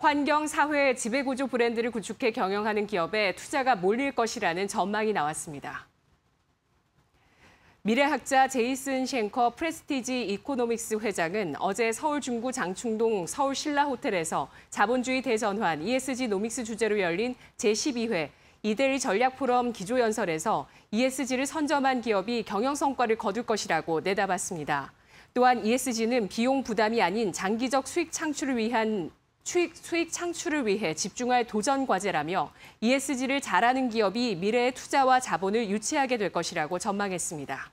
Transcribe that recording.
환경, 사회, 지배구조 브랜드를 구축해 경영하는 기업에 투자가 몰릴 것이라는 전망이 나왔습니다. 미래학자 제이슨 쉔커 프레스티지 이코노믹스 회장은 어제 서울 중구 장충동 서울 신라 호텔에서 자본주의 대전환 ESG 노믹스 주제로 열린 제12회 이대리 전략 포럼 기조연설에서 ESG를 선점한 기업이 경영 성과를 거둘 것이라고 내다봤습니다. 또한 ESG는 비용 부담이 아닌 장기적 수익 창출을 위한 수익, 수익 창출을 위해 집중할 도전 과제라며 ESG를 잘하는 기업이 미래의 투자와 자본을 유치하게 될 것이라고 전망했습니다.